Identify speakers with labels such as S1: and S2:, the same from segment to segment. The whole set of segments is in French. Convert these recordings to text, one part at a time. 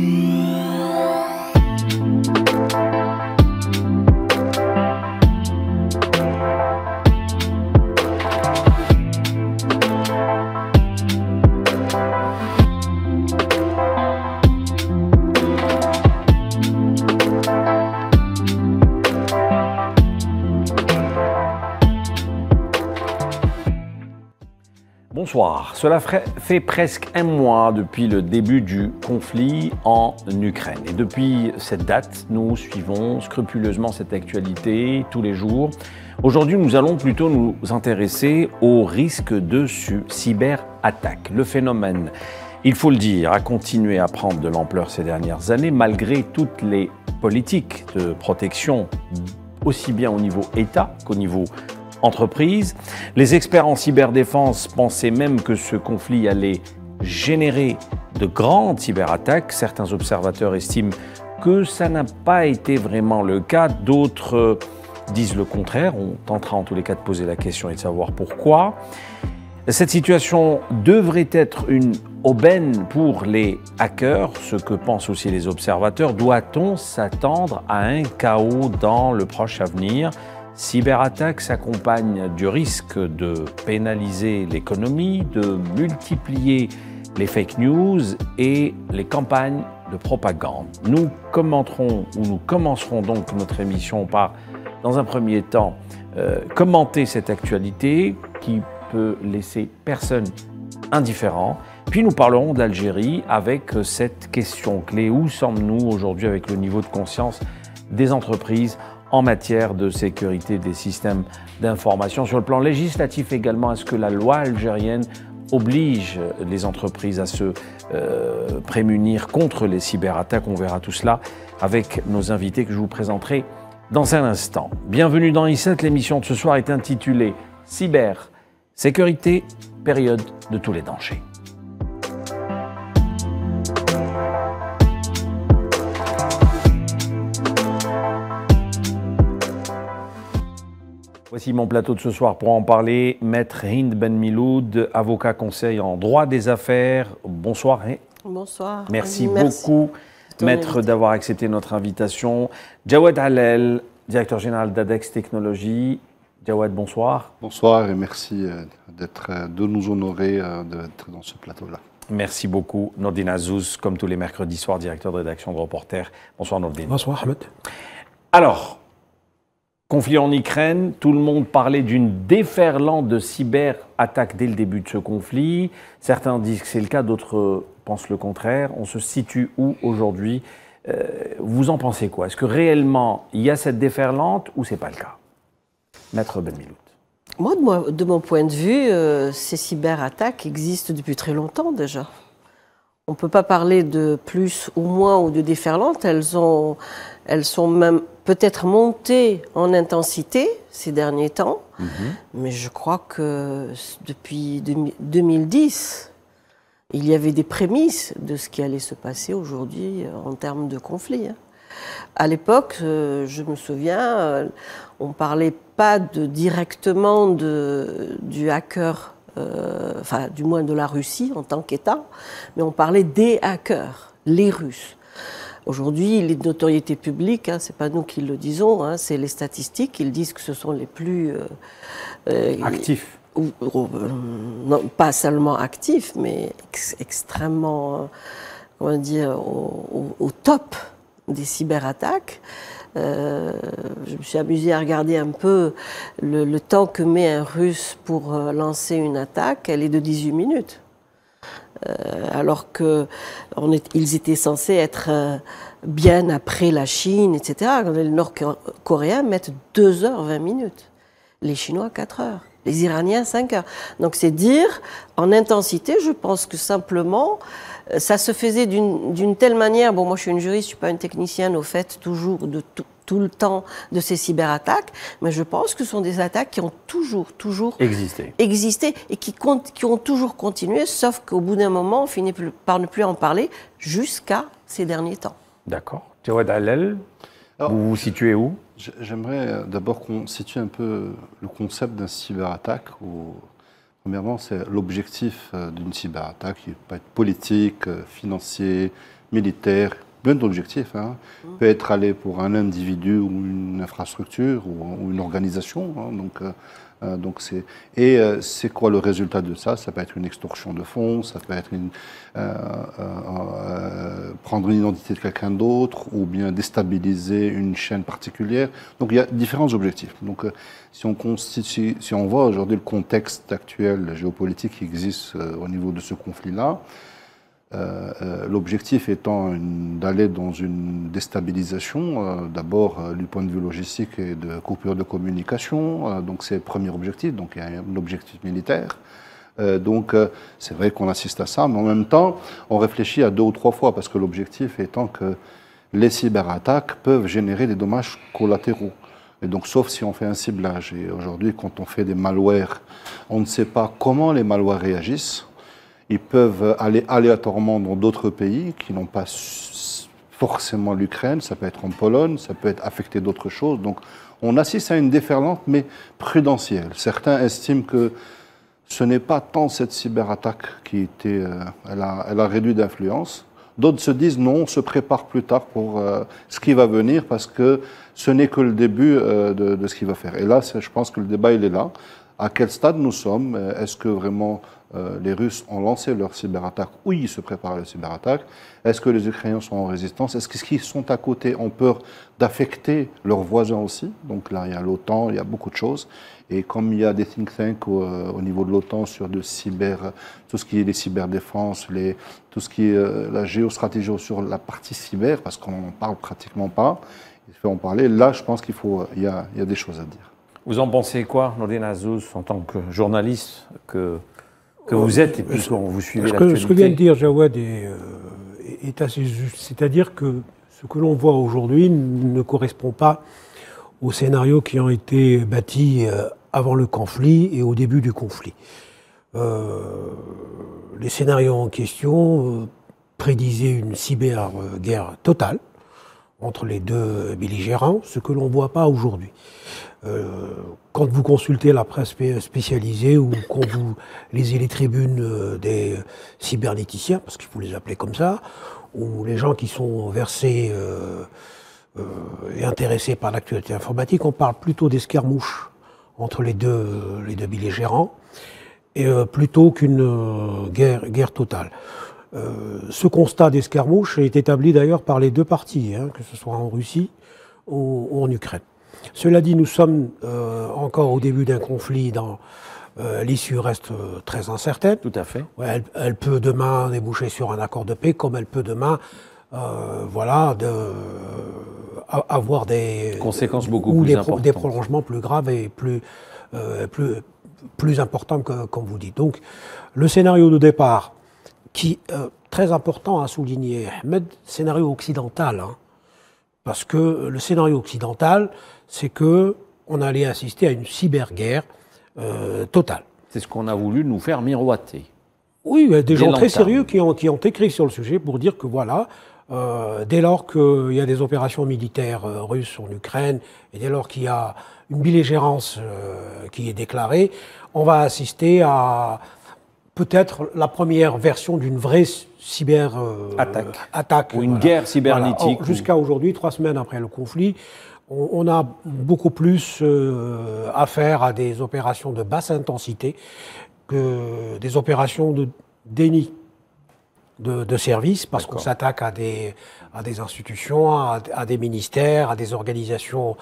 S1: Thank mm. you.
S2: Cela fait presque un mois depuis le début du conflit en Ukraine. Et depuis cette date, nous suivons scrupuleusement cette actualité tous les jours. Aujourd'hui, nous allons plutôt nous intéresser aux risque de cyberattaque. Le phénomène, il faut le dire, a continué à prendre de l'ampleur ces dernières années malgré toutes les politiques de protection aussi bien au niveau État qu'au niveau entreprises. Les experts en cyberdéfense pensaient même que ce conflit allait générer de grandes cyberattaques. Certains observateurs estiment que ça n'a pas été vraiment le cas. D'autres euh, disent le contraire. On tentera en tous les cas de poser la question et de savoir pourquoi. Cette situation devrait être une aubaine pour les hackers, ce que pensent aussi les observateurs. Doit-on s'attendre à un chaos dans le proche avenir Cyberattaque s'accompagne du risque de pénaliser l'économie, de multiplier les fake news et les campagnes de propagande. Nous commenterons ou nous commencerons donc notre émission par, dans un premier temps, euh, commenter cette actualité qui peut laisser personne indifférent. Puis nous parlerons d'Algérie avec euh, cette question clé. Où sommes-nous aujourd'hui avec le niveau de conscience des entreprises en matière de sécurité des systèmes d'information. Sur le plan législatif également, est-ce que la loi algérienne oblige les entreprises à se euh, prémunir contre les cyberattaques On verra tout cela avec nos invités que je vous présenterai dans un instant. Bienvenue dans i7, l'émission de ce soir est intitulée Cyber, sécurité, période de tous les dangers. Voici mon plateau de ce soir pour en parler. Maître Hind Ben Miloud, avocat conseil en droit des affaires. Bonsoir.
S1: Bonsoir. Merci, beaucoup,
S2: maître, d'avoir accepté notre invitation. Jawad Halel, directeur général d'ADEX
S3: Technologies. Jawad, bonsoir. Bonsoir et merci euh, d'être, euh, de nous honorer euh, d'être dans ce plateau-là.
S2: Merci beaucoup. Nordin Azouz, comme tous les mercredis soirs, directeur de rédaction de Reporter. Bonsoir Nordin. Bonsoir Ahmed. Alors, Conflit en Ukraine, tout le monde parlait d'une déferlante de cyber-attaques dès le début de ce conflit. Certains disent que c'est le cas, d'autres euh, pensent le contraire. On se situe où aujourd'hui euh, Vous en pensez quoi Est-ce que réellement il y a cette déferlante ou c'est pas le cas Maître Ben
S1: Moi, moi, de mon point de vue, ces euh, ces cyberattaques existent depuis très longtemps déjà. On ne peut pas parler de plus ou moins ou de déferlante. Elles ont elles sont peut-être montées en intensité ces derniers temps, mhm. mais je crois que depuis 2010, il y avait des prémices de ce qui allait se passer aujourd'hui euh, en termes de conflit. Hein. À l'époque, euh, je me souviens, euh, on ne parlait pas directement du hacker, enfin du moins de la Russie en tant qu'État, mais on parlait des hackers, les Russes. Aujourd'hui, les notoriétés publiques, hein, ce n'est pas nous qui le disons, hein, c'est les statistiques, ils disent que ce sont les plus... Euh, euh, actifs ou, euh, Pas seulement actifs, mais extrêmement, on dire, au, top des cyberattaques. je me suis amusée à regarder un peu le, temps que met un Russe pour lancer une attaque. Elle est de 18 minutes. Euh, alors que on ils étaient censés être euh, bien après la Chine, etc. Les Nord-Coréens mettent 2h20 minutes, les Chinois 4 heures, les Iraniens 5 heures. Donc c'est dire, en intensité, je pense que simplement, euh, ça se faisait d'une telle manière, bon moi je suis une juriste, je suis pas une technicienne au fait toujours de tout, tout le temps de ces cyberattaques, mais je pense que ce sont des attaques qui ont toujours, toujours existé, existé et qui, qui ont toujours continué, sauf qu'au bout d'un moment, on finit par ne plus en parler jusqu'à ces derniers temps.
S3: D'accord. Théo Hallel, vous vous situez où J'aimerais euh, d'abord qu'on situe un peu euh, le concept d'un cyberattaque. premièrement, c'est l'objectif euh, d'une cyberattaque qui peut être politique, financier, militaire, même objectif hein. mmh. peut être allé pour un individu ou une infrastructure ou, une organisation. Hein. donc, euh, euh, et euh, c'est quoi le résultat de ça Ça peut être une extorsion de fonds, ça peut être prendre une identité de quelqu'un d'autre ou bien déstabiliser une chaîne particulière. Donc il y a différents objectifs. Donc si on si on voit aujourd'hui le contexte actuel géopolitique qui existe au niveau de ce conflit-là, euh, euh, l'objectif étant d'aller dans une déstabilisation, euh, d'abord du point de vue logistique et de coupure de communication. donc c'est le premier objectif, donc il y a un objectif militaire. donc c'est vrai qu'on assiste à ça, mais en même temps, on réfléchit à deux ou trois fois parce que l'objectif étant que les cyberattaques peuvent générer des dommages collatéraux. Et donc, sauf si on fait un ciblage. Et aujourd'hui, quand on fait des malwares, on ne sait pas comment les malwares réagissent. Ils peuvent aller aléatoirement dans d'autres pays qui n'ont pas forcément l'Ukraine, ça peut être en Pologne, ça peut être affecté d'autres choses. Donc on assiste à une déferlante, mais prudentielle. Certains estiment que ce n'est pas tant cette cyberattaque qui était, euh, elle, a, réduit d'influence. D'autres se disent non, on se prépare plus tard pour euh, ce qui va venir parce que ce n'est que le début euh, de, de, ce qui va faire. Et là, je pense que le débat, il est là. À quel stade nous sommes Est-ce que vraiment euh, les Russes ont lancé leur cyberattaque oui, ils se préparent à la cyberattaque Est-ce que les Ukrainiens sont en résistance Est-ce qu'ils sont à côté, ont peur d'affecter leurs voisins aussi Donc là, il y a l'OTAN, il y a beaucoup de choses. Et comme il y a des think tanks euh, au, niveau de l'OTAN sur de cyber, tout ce qui est les cyberdéfenses, les, tout ce qui est euh, la géostratégie sur la partie cyber, parce qu'on n'en parle pratiquement pas, il faut en parler. Là, je pense qu'il faut, il y, a, des choses à dire.
S2: Vous en pensez quoi, Nadine Azouz, en tant que journaliste que que vous êtes et vous suivez ce que, ce que vient de
S4: dire Jawad euh, est, assez juste. C'est-à-dire que ce que l'on voit aujourd'hui ne correspond pas aux scénarios qui ont été bâtis euh, avant le conflit et au début du conflit. Euh, les scénarios en question prédisaient une cyber-guerre totale entre les deux belligérants, ce que l'on ne voit pas aujourd'hui. Euh, quand vous consultez la presse spécialisée ou quand vous lisez les tribunes euh, des cybernéticiens, parce qu'il faut les appeler comme ça, ou les gens qui sont versés euh, et intéressés par l'actualité informatique, on parle plutôt d'escarmouches entre les deux, les deux belligérants, et, plutôt qu'une guerre, totale. ce constat d'escarmouche est établi d'ailleurs par les deux parties, hein, que ce soit en Russie ou en Ukraine. Cela dit, nous sommes euh, encore au début d'un conflit dans, euh, L'issue reste euh, très incertaine. Tout à fait. elle, peut demain déboucher sur un accord de paix, comme elle peut demain, voilà, avoir des
S2: conséquences beaucoup plus prolongements
S4: plus graves et plus plus importants que comme vous dites. Donc, le scénario de départ, qui très important à souligner, mais scénario occidental. Hein, parce que le scénario occidental, c'est que on allait assister à une cyberguerre euh, totale. C'est
S2: ce qu'on a voulu nous faire miroiter.
S4: Oui, il y a des gens très sérieux qui ont, écrit sur le sujet pour dire que voilà, euh, dès lors qu'il y a des opérations militaires euh, russes en Ukraine, et dès lors qu'il y a une belligérance qui est déclarée, on va assister à, peut-être la première version d'une vraie cyber euh, attaque.
S2: ou une guerre cybernétique. Oh, jusqu'à
S4: aujourd'hui, trois semaines après le conflit, on, a beaucoup plus euh, affaire à des opérations de basse intensité que des opérations de déni de, service, parce qu'on s'attaque à des, à des institutions, à, à, des ministères, à des organisations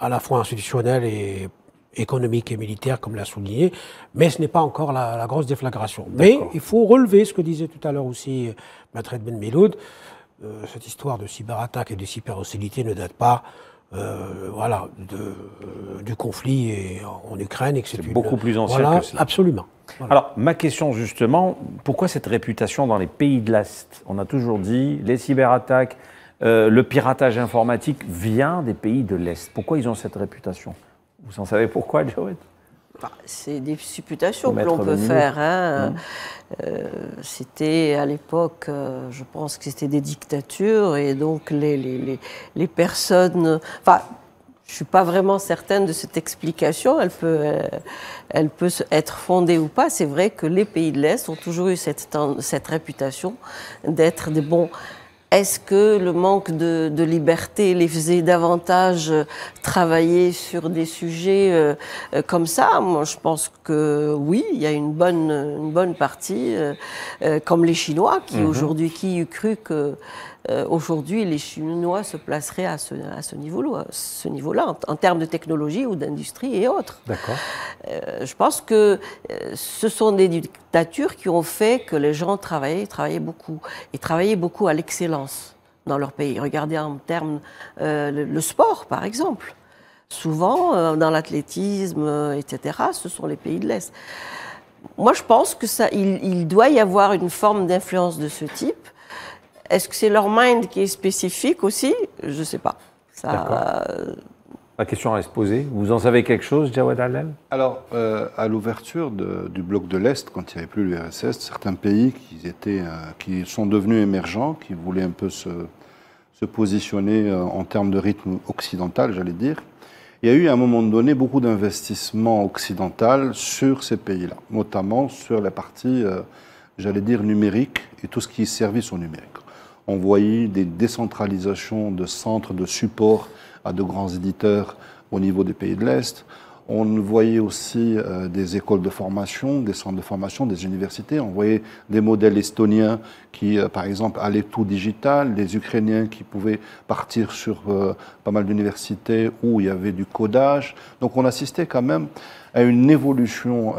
S4: à la fois institutionnelles et économique et militaire, comme l'a souligné, mais ce n'est pas encore la, grosse déflagration. Mais il faut relever ce que disait tout à l'heure aussi euh, Maître Ben Meloud, euh, cette histoire de cyberattaque et de cyberhostilité ne date pas euh, voilà, de, du conflit en Ukraine. etc. c'est beaucoup plus ancien que ça.
S2: Absolument. Alors, ma question justement, pourquoi cette réputation dans les pays de l'Est On a toujours dit les cyberattaques, le piratage informatique vient des pays de l'Est. Pourquoi ils ont cette réputation vous en savez pourquoi, Joël
S1: bah, C'est des supputations que l'on peut faire. Hein. Mmh. Euh, c'était à l'époque, euh, je pense que c'était des dictatures et donc les, les, les, les personnes. Enfin, je ne suis pas vraiment certaine de cette explication. Elle peut, euh, peut être fondée ou pas. C'est vrai que les pays de l'Est ont toujours eu cette, cette réputation d'être des bons est-ce que le manque de, liberté les faisait davantage euh, travailler sur des sujets euh, euh, comme ça Moi, je pense que oui, il y a une bonne, une bonne partie, comme les Chinois, qui mm-hmm. aujourd'hui, qui eût cru que euh, aujourd'hui, les Chinois se placeraient à ce, à ce niveau-là, niveau en, en, termes de technologie ou d'industrie et autres. D'accord. Euh, je pense que euh, ce sont des dictatures qui ont fait que les gens travaillaient, travaillaient beaucoup, et travaillaient beaucoup à l'excellence dans leur pays. Regardez en termes euh, le, le sport, par exemple. Souvent, dans l'athlétisme, etc., ce sont les pays de l'Est moi, je pense que ça, il, il doit y avoir une forme d'influence de ce type est-ce que c'est leur mind qui est spécifique aussi Je ne sais pas. Ça, la euh, question reste poser. Vous en savez quelque chose, Jawad Allen
S3: Alors, euh, à l'ouverture du bloc de l'Est, quand il n'y avait plus l'URSS, certains pays qui, étaient, euh, qui sont devenus émergents, qui voulaient un peu se, positionner en termes de rythme occidental, j'allais dire, il y a eu à un moment donné beaucoup d'investissements occidentaux sur ces pays-là, notamment sur la partie, j'allais dire, numérique et tout ce qui est service au numérique. On voyait des décentralisations de centres de support à de grands éditeurs au niveau des pays de l'Est. On voyait aussi euh, des écoles de formation, des centres de formation, des universités. On voyait des modèles estoniens qui, euh, par exemple, allaient tout digital, des Ukrainiens qui pouvaient partir sur euh, pas mal d'universités où il y avait du codage. Donc on assistait quand même à une évolution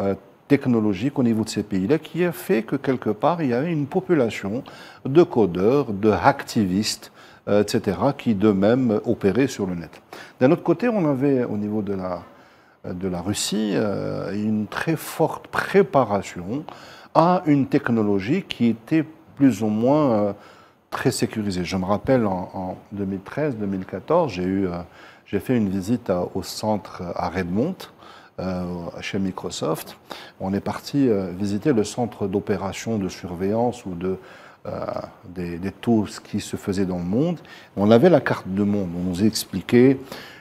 S3: technologique au niveau de ces pays-là qui a fait que quelque part, il y avait une population de codeurs, de hacktivistes, euh, etc., qui d'eux-mêmes opéraient sur le net. D'un autre côté, on avait au niveau de la, euh, de la Russie euh, une très forte préparation à une technologie qui était plus ou moins très sécurisée. Je me rappelle en, 2013-2014, j'ai eu... j'ai fait une visite au centre à Redmond, euh, chez Microsoft. On est parti euh, visiter le centre d'opération de surveillance ou de euh, des, des taux qui se faisaient dans le monde. On avait la carte de monde. On nous expliquait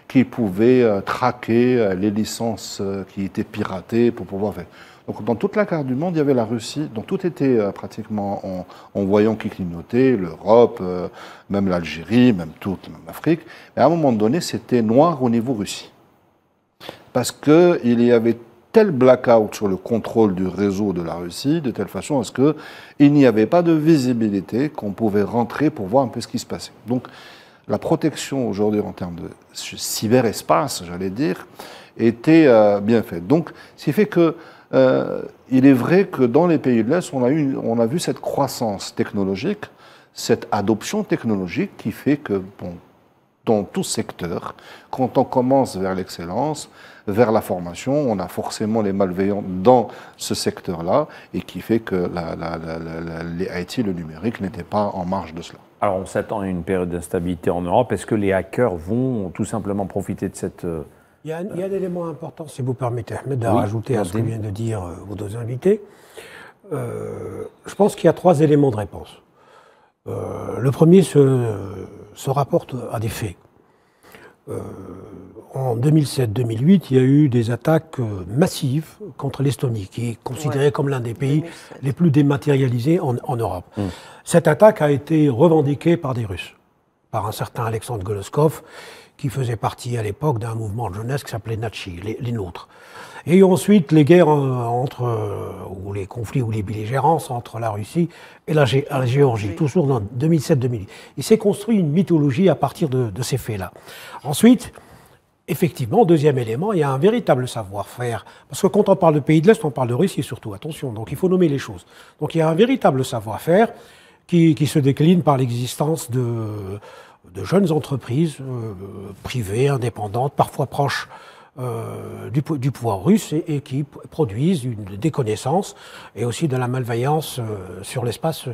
S3: qui pouvait euh, traquer les licences qui étaient piratées pour pouvoir faire. Donc dans toute la carte du monde, il y avait la Russie, dont tout était pratiquement en, en, voyant qui clignotait, l'Europe, même l'Algérie, même toute l'Afrique. Mais à un moment donné, c'était noir au niveau Russie parce qu'il y avait tel blackout sur le contrôle du réseau de la Russie, de telle façon à ce qu'il n'y avait pas de visibilité, qu'on pouvait rentrer pour voir un peu ce qui se passait. Donc la protection aujourd'hui en termes de cyberespace, j'allais dire, était euh, bien faite. Donc ce qui fait que euh, il est vrai que dans les pays de l'Est, on, a on a vu cette croissance technologique, cette adoption technologique qui fait que, bon, dans tout secteur, quand on commence vers l'excellence, vers la formation. On a forcément les malveillants dans ce secteur-là et qui fait que la, le numérique, n'était pas en marge de cela. Alors on s'attend
S2: à une période d'instabilité en Europe. Est-ce que les hackers vont tout simplement profiter de cette... Euh,
S3: il y a un,
S4: élément important, si vous permettez, Ahmed, de rajouter à ce que vient de dire euh, vos deux invités. Euh, je pense qu'il y a trois éléments de réponse. le premier se, se rapporte à des faits. Euh, en 2007-2008, il y a eu des attaques euh, massives contre l'Estonie, qui est considérée comme l'un des pays les plus dématérialisés en, Europe. Mm. Cette attaque a été revendiquée par des Russes, par un certain Alexandre Goloskov, qui faisait partie à l'époque d'un mouvement de jeunesse qui s'appelait Natchi, les, nôtres. Et ensuite, les guerres euh, entre, euh, ou les conflits ou les belligérances entre la Russie et la, Géorgie, toujours dans 2007-2008. Il s'est construit une mythologie à partir de, ces faits-là. Ensuite, effectivement, deuxième élément, il y a un véritable savoir-faire. Parce que quand on parle de pays de l'Est, on parle de Russie surtout, attention, donc il faut nommer les choses. Donc il y a un véritable savoir-faire qui, se décline par l'existence de de jeunes entreprises euh, privées, indépendantes, parfois proches euh, du, pouvoir russe et, qui produisent une déconnaissance et aussi de la malveillance euh, sur l'espace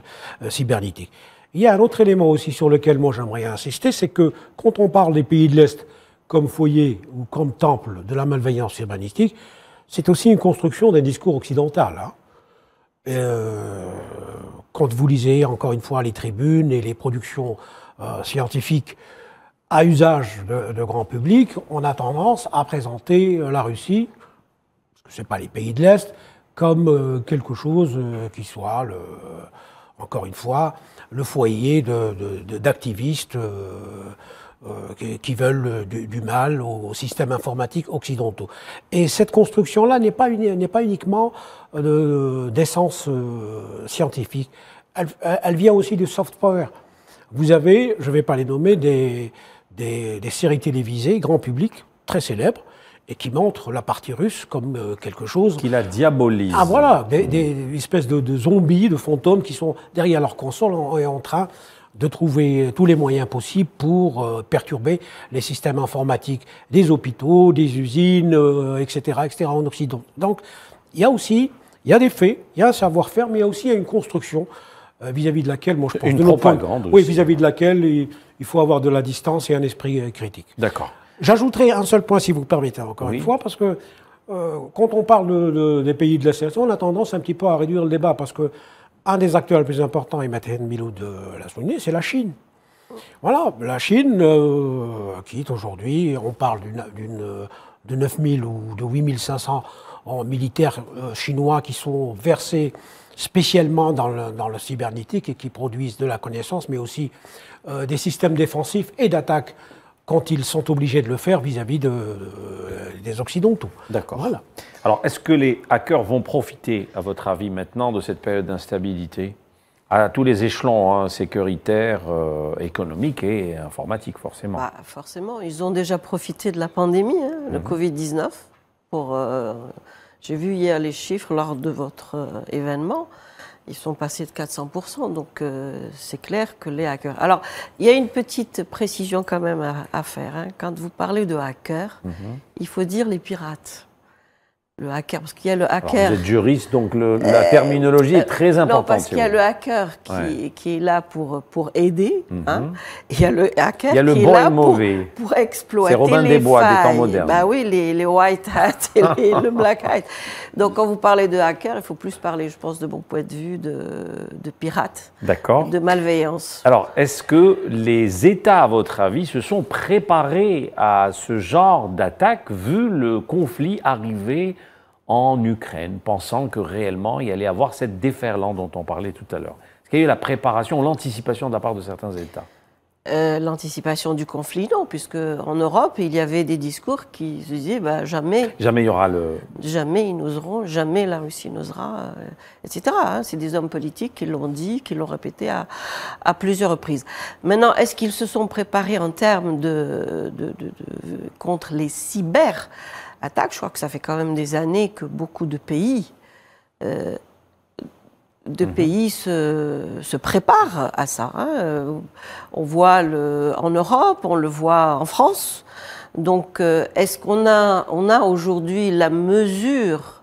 S4: cybernétique. Il y a un autre élément aussi sur lequel moi j'aimerais insister, c'est que quand on parle des pays de l'Est comme foyer ou comme temple de la malveillance cybernétique, c'est aussi une construction d'un discours occidental. Hein. quand vous lisez encore une fois les tribunes et les productions euh, scientifique à usage de, grand public, on a tendance à présenter euh, la Russie, parce que ce n'est pas les pays de l'Est, comme euh, quelque chose qui soit, encore une fois, le foyer d'activistes qui, veulent du, mal aux, systèmes informatiques occidentaux. Et cette construction-là n'est pas, n'est pas uniquement d'essence scientifique, elle, elle, vient aussi du soft power. Vous avez, je ne vais pas les nommer, des, des, séries télévisées, grand public, très célèbres, et qui montrent la partie russe comme euh, quelque
S2: chose... Qui la diabolise. Ah voilà,
S4: des, espèces de, zombies, de fantômes qui sont derrière leur console et en train de trouver tous les moyens possibles pour euh, perturber les systèmes informatiques des hôpitaux, des usines, etc., euh, etc., en Occident. Donc, il y a aussi, il y a des faits, il y a un savoir-faire, mais il y a aussi une construction euh, vis-à-vis de laquelle, moi je pense, une propagande. oui, vis-à-vis de hein. laquelle il faut avoir de la distance et un esprit euh, critique. D'accord. J'ajouterai un seul point, si vous permettez, encore une fois, parce que euh, quand on parle des pays de la CSO, on a tendance un petit peu à réduire le débat, parce que un des acteurs les plus importants, et Milo de l'a souligné, c'est la Chine. Voilà, la Chine quitte aujourd'hui, on parle d'une de 9000 ou de 8500 militaires chinois qui sont versés spécialement dans le, cybernétique et qui produisent de la connaissance, mais aussi euh, des systèmes défensifs et d'attaque quand ils sont obligés de le faire vis-à-vis de, euh, des Occidentaux.
S2: D'accord. Voilà. Alors, est-ce que les hackers vont profiter, à votre avis, maintenant de cette période d'instabilité à tous les échelons, hein, sécuritaires, euh, économiques et informatiques, forcément. Bah,
S1: forcément, ils ont déjà profité de la pandémie, hein, le mhm. Covid-19, pour j'ai vu hier les chiffres lors de votre euh, événement. Ils sont passés de 400%, donc euh, c'est clair que les hackers. Alors, il y a une petite précision quand même à, faire. Hein. Quand vous parlez de hackers, mhm. il faut dire les pirates le hacker, parce qu'il y a le hacker. vous êtes
S2: juriste, donc euh, la terminologie est
S4: très importante. Non, parce qu'il y a le
S1: hacker qui, est là pour, pour aider. Mhm. Hein. Il y a le hacker le qui est là mauvais. Pour, pour exploiter. C'est Robin les des temps modernes. Bah oui, les, les white hats et le black hat. Donc quand vous parlez de hacker, il faut plus parler, je pense, de bon point de vue, de, de pirate. D'accord. De malveillance.
S2: Alors, est-ce que les États, à votre avis, se sont préparés à ce genre d'attaque, vu le conflit arrivé en Ukraine, pensant que réellement il y allait avoir cette déferlante
S1: dont on parlait tout à l'heure Est-ce qu'il y a eu la préparation, l'anticipation de la part de certains États euh, l'anticipation du conflit, non, puisque en Europe, il y avait des discours qui se disaient bah, jamais.
S2: Jamais il y aura le.
S1: Jamais ils n'oseront, jamais la Russie n'osera, euh, etc. Hein. C'est des hommes politiques qui l'ont dit, qui l'ont répété à, plusieurs reprises. Maintenant, est-ce qu'ils se sont préparés en termes de, de contre les cyber je crois que ça fait quand même des années que beaucoup de pays, euh, de mhm. pays se, préparent à ça. Hein. Euh, on voit le, en Europe, on le voit en France. Donc, euh, est-ce qu'on a, on a aujourd'hui la mesure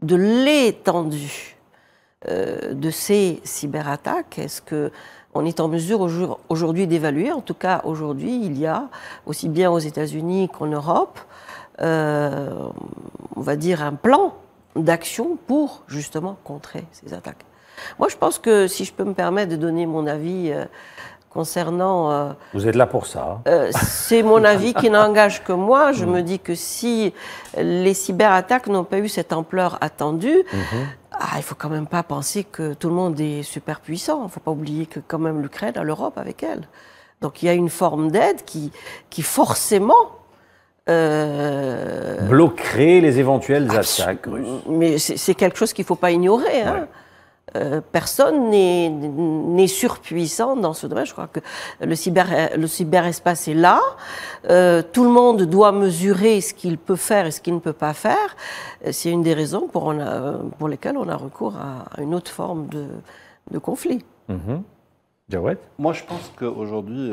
S1: de l'étendue de ces cyberattaques Est-ce que on est en mesure aujourd'hui d'évaluer. En tout cas, aujourd'hui, il y a, aussi bien aux États-Unis qu'en Europe, euh, on va dire, un plan d'action pour justement contrer ces attaques. Moi, je pense que si je peux me permettre de donner mon avis euh, concernant. Euh,
S2: Vous êtes là pour ça.
S1: Hein. c'est mon avis qui n'engage que moi. Je mm. me dis que si les cyberattaques n'ont pas eu cette ampleur attendue, mm-hmm. ah, il faut quand même pas penser que tout le monde est super puissant. Il faut pas oublier que quand même l'Ukraine a l'Europe avec elle. Donc il y a une forme d'aide qui, qui forcément euh, Bloquer les éventuels attaques russes. Mais c'est quelque chose qu'il ne faut pas ignorer. Hein. Euh, personne n'est surpuissant dans ce domaine. Je crois que le, cyber, le cyberespace est là. Euh, tout le monde doit mesurer ce qu'il peut faire et ce qu'il ne peut pas faire. C'est une des raisons pour, lesquelles on a recours à, une autre forme de, conflit. Mm-hmm.
S3: Moi, je pense qu'aujourd'hui,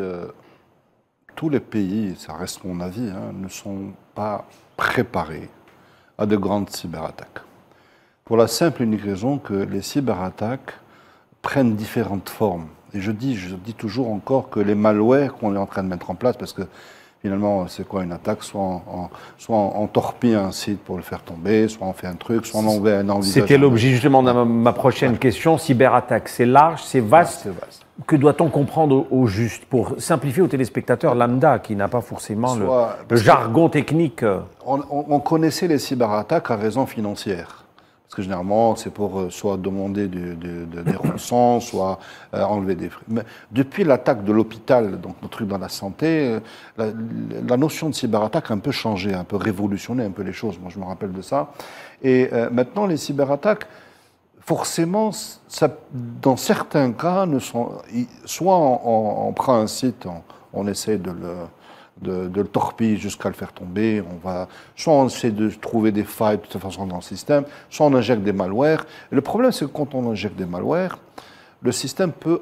S3: tous les pays, ça reste mon avis, hein, ne sont pas préparés à de grandes cyberattaques. Pour la simple et unique raison que les cyberattaques prennent différentes formes. Et je dis, je dis toujours encore que les malwares qu'on est en train de mettre en place, parce que finalement, c'est quoi une attaque Soit on, torpille un site pour le faire tomber, soit on fait un truc, soit on enlève un envisage. C'était l'objet
S2: justement de ma prochaine question, cyberattaque. C'est large, c'est vaste. vaste. Que doit-on comprendre au, juste pour simplifier au téléspectateur lambda qui n'a pas forcément le,
S3: jargon technique euh. on connaissait les cyberattaques à raison financière. Parce que généralement, c'est pour euh, soit demander de, des rançons, soit euh, enlever des fruits. Mais depuis l'attaque de l'hôpital, donc notre truc dans la santé, euh, la, notion de cyberattaque a un peu changé, un peu révolutionné un peu les choses. Moi, je me rappelle de ça. Et maintenant, les cyberattaques, forcément, ça, dans certains cas, ne sont, soit on, prend un site, on, on essaie de le de, le torpiller jusqu'à le faire tomber. On va, soit on essaie de trouver des failles de toute façon dans le système, soit on injecte des malwares. le problème, c'est que quand on injecte des malwares, le système peut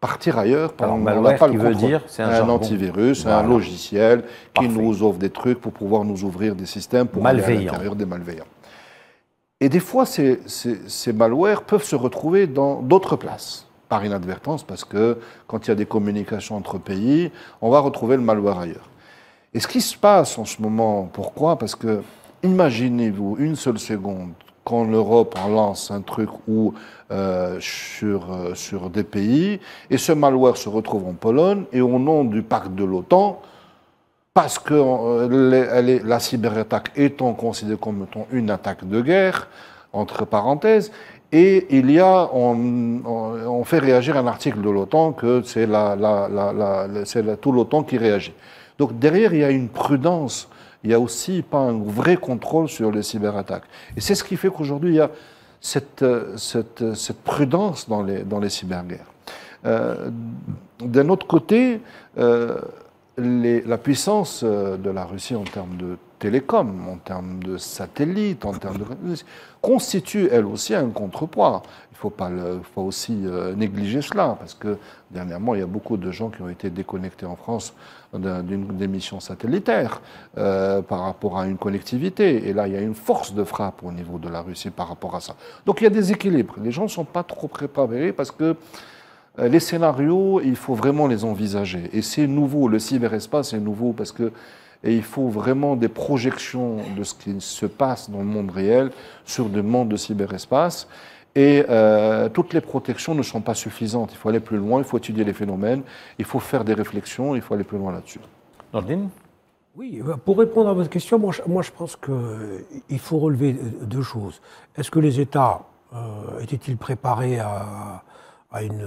S3: partir ailleurs. Par veut dire C'est un, antivirus, un logiciel qui nous offre des trucs pour pouvoir nous ouvrir des systèmes pour aller à l'intérieur des malveillants. Et des fois, ces, ces malwares peuvent se retrouver dans d'autres places par inadvertance, parce que quand il y a des communications entre pays, on va retrouver le malware ailleurs. Et ce qui se passe en ce moment, pourquoi Parce que, imaginez-vous une seule seconde, quand l'Europe lance un truc ou euh, sur, euh, sur des pays, et ce malware se retrouve en Pologne, et au nom du pacte de l'OTAN, parce que euh, la cyberattaque étant considérée comme étant une attaque de guerre, entre parenthèses, et il y a, on, fait réagir un article de l'OTAN que c'est la, tout l'OTAN qui réagit. Donc derrière, il y a une prudence, il n'y a aussi pas un vrai contrôle sur les cyberattaques. Et c'est ce qui fait qu'aujourd'hui, il y a cette, cette, prudence dans les, dans les cyberguerres. Euh, d'un autre côté, euh, la puissance euh, de la Russie en termes de télécom, en termes de satellites, en termes de constitue elle aussi un contrepoids. Il ne faut pas le, faut aussi euh, négliger cela parce que dernièrement il y a beaucoup de gens qui ont été déconnectés en France d'une démission satellitaire euh, par rapport à une collectivité. et là il y a une force de frappe au niveau de la Russie par rapport à ça. Donc il y a des équilibres. Les gens ne sont pas trop préparés parce que euh, les scénarios, il faut vraiment les envisager. Et c'est nouveau, le cyberespace est nouveau parce que il faut vraiment des projections de ce qui se passe dans le monde réel sur des mondes de cyberespace. Et euh, toutes les protections ne sont pas suffisantes. Il faut aller plus loin, il faut étudier les phénomènes, il faut faire des réflexions, il faut aller plus loin là-dessus. Nordine
S4: oui, euh, pour répondre à votre question, moi, je pense qu'il faut relever deux choses. Est-ce que les États étaient-ils préparés à, à une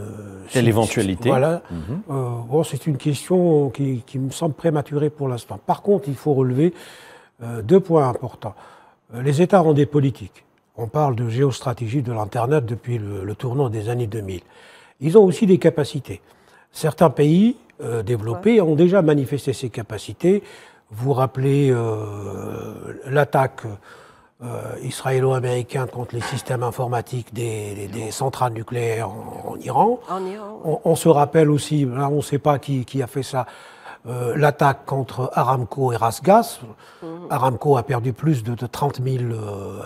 S2: telle euh, éventualité. Voilà. Mhm.
S4: Euh, oh, c'est une question qui, me semble prématurée pour l'instant. Par contre, il faut relever euh, deux points importants. Les États ont des politiques. On parle de géostratégie de l'Internet depuis le, tournant des années 2000. Ils ont aussi des capacités. Certains pays développés ont déjà manifesté ces capacités. Vous rappelez l'attaque euh, israélo-américain contre les systèmes informatiques des, des centrales nucléaires en, Iran. On, se rappelle aussi, là on ne sait pas qui, a fait ça, euh, l'attaque contre Aramco et Rasgas. Mhm. Aramco a perdu plus de, de 30 000 euh,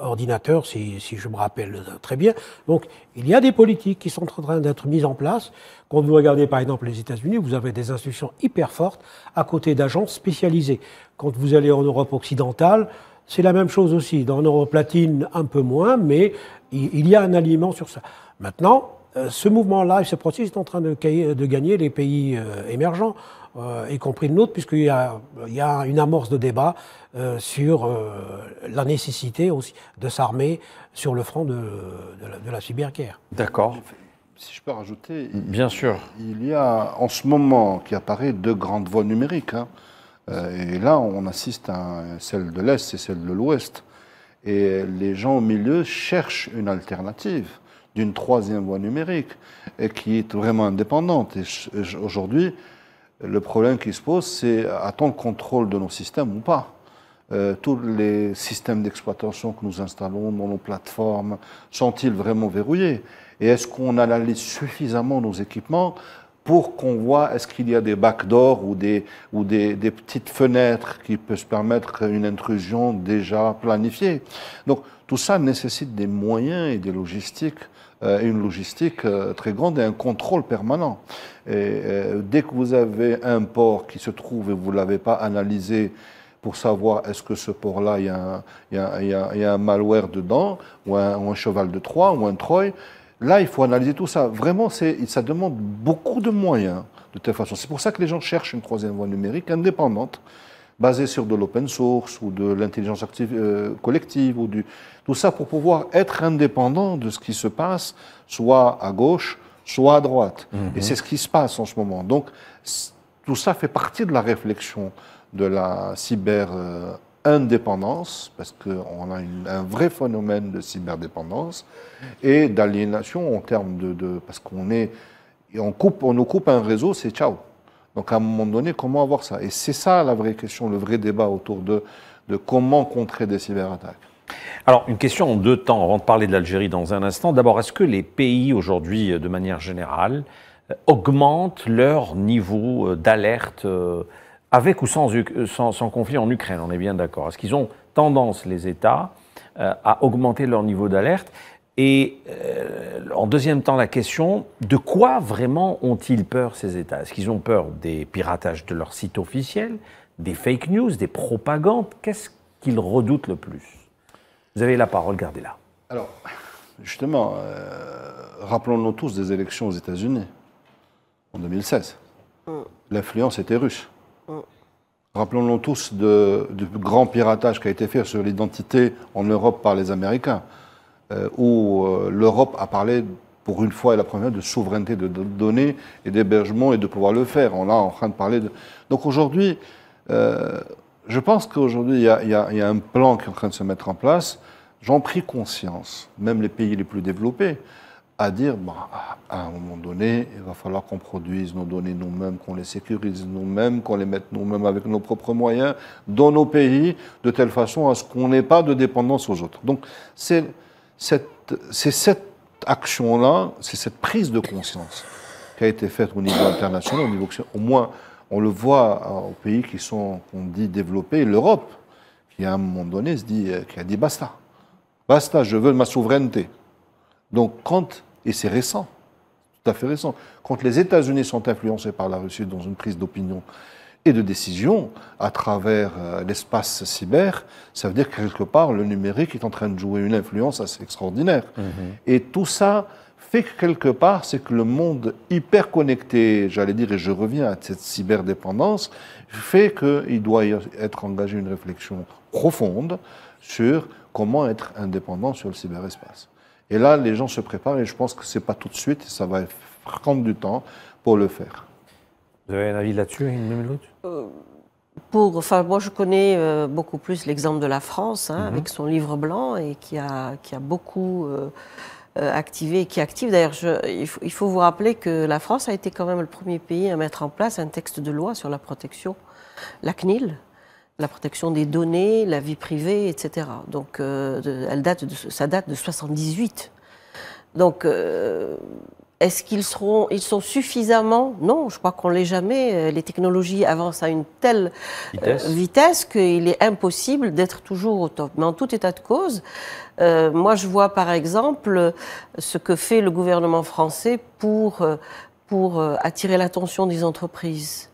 S4: ordinateurs, si, si, je me rappelle très bien. Donc, il y a des politiques qui sont en train d'être mises en place. Quand vous regardez, par exemple, les États-Unis, vous avez des institutions hyper fortes à côté d'agences spécialisées. Quand vous allez en Europe occidentale, c'est la même chose aussi. Dans l'europlatine, un peu moins, mais il y a un aliment sur ça. Maintenant, euh, ce mouvement-là et ce processus est en train de, gagner les pays euh, émergents, euh, y compris le nôtre, puisqu'il y, y, a une amorce de débat sur la nécessité aussi de s'armer sur le front de, la,
S2: cyberguerre.
S3: D'accord. Si je peux rajouter, bien sûr. Il y a en ce moment qui apparaît deux grandes voies numériques. Hein. Euh, et là, on assiste à celle de l'Est et celle de l'Ouest. Et les gens au milieu cherchent une alternative d'une troisième voie numérique et qui est vraiment indépendante. Et aujourd'hui, le problème qui se pose, c'est a-t-on le contrôle de nos systèmes ou pas euh, tous les systèmes d'exploitation que nous installons dans nos plateformes sont-ils vraiment verrouillés Et est-ce qu'on analyse suffisamment nos équipements pour qu'on voit est-ce qu'il y a des backdoors ou des, ou des, petites fenêtres qui peuvent permettre une intrusion déjà planifiée. Donc tout ça nécessite des moyens et des logistiques, euh, une logistique euh, très grande et un contrôle permanent. Et, euh, dès que vous avez un port qui se trouve et vous ne l'avez pas analysé, pour savoir est-ce que ce port-là, il y, y, y, a un malware dedans, ou un, ou un cheval de Troie, ou un Troy, Là, il faut analyser tout ça. Vraiment, ça demande beaucoup de moyens, de telle façon. C'est pour ça que les gens cherchent une troisième voie numérique indépendante, basée sur de l'open source ou de l'intelligence euh, collective, ou du, tout ça pour pouvoir être indépendant de ce qui se passe, soit à gauche, soit à droite. Mhm. Et c'est ce qui se passe en ce moment. Donc, tout ça fait partie de la réflexion de la cyber. Euh, indépendance, parce qu'on a un vrai phénomène de cyberdépendance, et d'aliénation en termes de, parce qu'on est, on coupe, on nous coupe un réseau, c'est ciao. Donc à un moment donné, comment avoir ça Et c'est ça la vraie question, le vrai débat autour de, de comment contrer des cyberattaques.
S2: Alors, une question en deux temps, avant de parler de l'Algérie dans un instant. D'abord, est-ce que les pays aujourd'hui, de manière générale, euh, augmentent leur niveau euh, d'alerte euh, avec ou euh, sans, conflit en Ukraine, on est bien d'accord. Est-ce qu'ils ont tendance, les États, euh, à augmenter leur niveau d'alerte Et euh, en deuxième temps, la question, de quoi vraiment ont-ils peur, ces États Est-ce qu'ils ont peur des piratages de leur site officiel, des fake news, des propagandes Qu'est-ce
S3: qu'ils redoutent le plus Vous avez la parole, gardez-la. Alors, justement, rappelons-nous tous des élections aux États-Unis en 2016. Mm. L'influence était russe. Rappelons-nous tous du grand piratage qui a été fait sur l'identité en Europe par les Américains, euh, où euh, l'Europe a parlé pour une fois et la première de souveraineté de données et d'hébergement et de pouvoir le faire. On est en train de parler de. Donc aujourd'hui, euh, je pense qu'aujourd'hui, il y, y, a un plan qui est en train de se mettre en place. J'en prie conscience, même les pays les plus développés à dire, bah, à un moment donné, il va falloir qu'on produise nos données nous-mêmes, qu'on les sécurise nous-mêmes, qu'on les mette nous-mêmes avec nos propres moyens dans nos pays, de telle façon à ce qu'on n'ait pas de dépendance aux autres. Donc c'est cette, cette action-là, c'est cette prise de conscience qui a été faite au niveau international, au niveau au moins on le voit euh, aux pays qui sont, qu'on dit développés, l'Europe, qui à un moment donné se dit, euh, qui a dit basta, basta, je veux ma souveraineté. Donc quand et c'est récent, tout à fait récent. Quand les États-Unis sont influencés par la Russie dans une prise d'opinion et de décision à travers euh, l'espace cyber, ça veut dire que quelque part, le numérique est en train de jouer une influence assez extraordinaire. Mhm. Et tout ça fait que quelque part, c'est que le monde hyper connecté, j'allais dire, et je reviens à cette cyberdépendance, fait qu'il doit être engagé une réflexion profonde sur comment être indépendant sur le cyberespace. Et là, les gens se préparent et je pense que ce n'est pas tout de suite, ça va prendre du temps pour le faire. Vous
S2: avez un avis là-dessus, une
S1: euh, pour, enfin, moi, je connais euh, beaucoup plus l'exemple de la France, hein, mhm. avec son livre blanc, et qui a, qui a beaucoup euh, euh, activé, et qui active. D'ailleurs, il, faut vous rappeler que la France a été quand même le premier pays à mettre en place un texte de loi sur la protection, la CNIL, la protection des données, la vie privée, etc. Donc, euh, elle date de, ça date de 78. Donc, euh, est-ce qu'ils seront, ils sont suffisamment Non, je crois qu'on l'est jamais. Euh, les technologies avancent à une telle vitesse, qu'il est impossible d'être toujours au top. Mais en tout état de cause, moi, je vois par exemple ce que fait le gouvernement français pour pour attirer l'attention des entreprises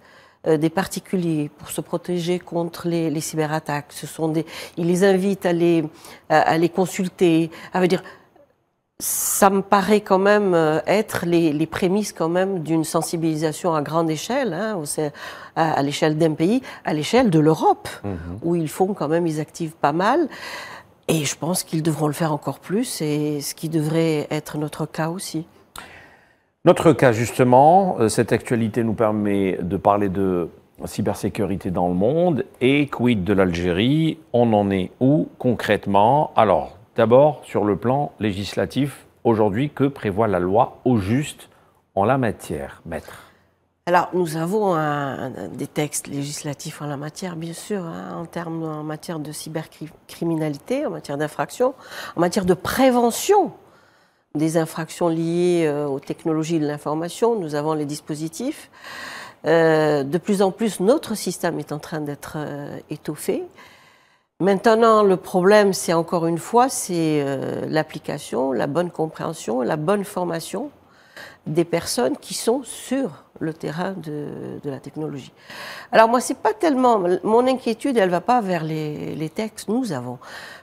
S1: euh, des particuliers pour se protéger contre les, cyberattaques. Ce sont des, ils les invitent à les, consulter, dire ça me paraît quand même euh, être les, prémices quand même d'une sensibilisation à grande échelle, hein, à, l'échelle d'un pays, à l'échelle de l'Europe, mhm. où ils font quand même, ils activent pas mal. Et je pense qu'ils devront le faire encore plus, et ce qui devrait être notre cas aussi.
S2: Notre cas, justement, euh, cette actualité nous permet de parler de cybersécurité dans le monde et quid de l'Algérie On en est où concrètement Alors, d'abord, sur le plan législatif, aujourd'hui, que prévoit la loi au juste en la matière,
S1: maître alors, nous avons des textes législatifs en la matière, bien sûr, hein, en termes en matière de cybercriminalité, en matière d'infraction, en matière de prévention des infractions liées euh, aux technologies de l'information, nous avons les dispositifs. Euh, de plus en plus, notre système est en train d'être euh, étoffé. Maintenant, le problème, c'est encore une fois, c'est l'application, la bonne compréhension, la bonne formation des personnes qui sont sur le terrain de, la technologie. Alors moi, c'est pas tellement mon inquiétude, elle va pas vers les, les textes. Nous avons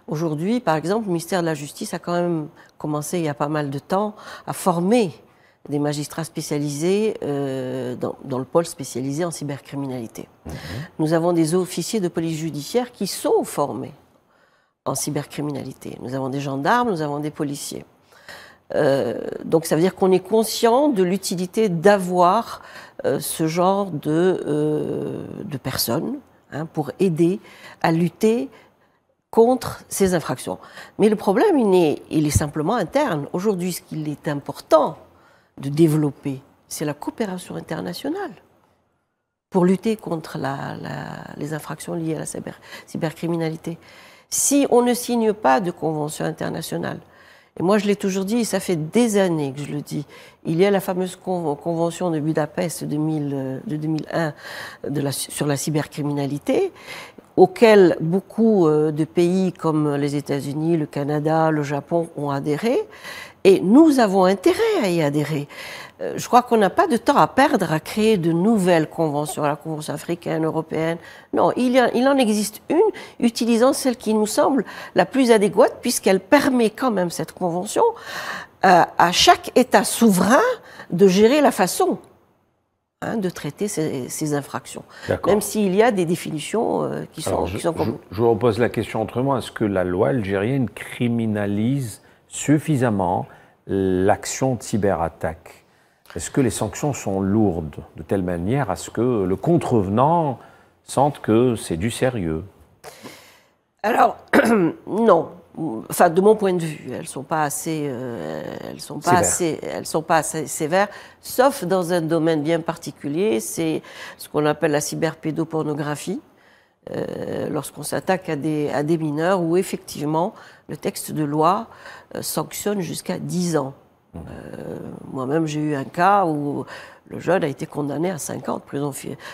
S1: Aujourd'hui, par exemple, le ministère de la Justice a quand même commencé il y a pas mal de temps à former des magistrats spécialisés euh, dans, le pôle spécialisé en cybercriminalité. Mhm. Nous avons des officiers de police judiciaire qui sont formés en cybercriminalité. Nous avons des gendarmes, nous avons des policiers. Euh, donc ça veut dire qu'on est conscient de l'utilité d'avoir euh, ce genre de, de personnes hein, pour aider à lutter contre ces infractions. Mais le problème, il est, il est simplement interne. Aujourd'hui, ce qu'il est important de développer, c'est la coopération internationale pour lutter contre la, les infractions liées à la cyber, cybercriminalité. Si on ne signe pas de convention internationale, et moi je l'ai toujours dit, ça fait des années que je le dis, il y a la fameuse convention de Budapest de, 2000, 2001 de la, sur la cybercriminalité auxquels beaucoup euh, de pays comme les États-Unis, le Canada, le Japon ont adhéré. Et nous avons intérêt à y adhérer. Euh, je crois qu'on n'a pas de temps à perdre à créer de nouvelles conventions, la Convention africaine, européenne. Non, il, en existe une, utilisant celle qui nous semble la plus adéquate, puisqu'elle permet quand même cette convention euh, à chaque État souverain de gérer la façon Hein, de traiter ces, infractions. Même s'il y a des définitions euh, qui, sont, je,
S2: repose la question autrement. Est-ce que la loi algérienne criminalise suffisamment l'action de cyberattaque Est-ce que les sanctions sont lourdes de telle manière à ce que le contrevenant sente que c'est du sérieux
S1: Alors, non enfin de mon point de vue, elles sont pas assez, euh, elles sont pas assez, elles sont pas assez sévères, sauf dans un domaine bien particulier, c'est ce qu'on appelle la cyberpédopornographie. Euh, lorsqu'on s'attaque à des, à des mineurs, où effectivement le texte de loi euh, sanctionne jusqu'à 10 ans. Mmh. Euh, moi-même, j'ai eu un cas où le jeune a été condamné à 5 ans de prison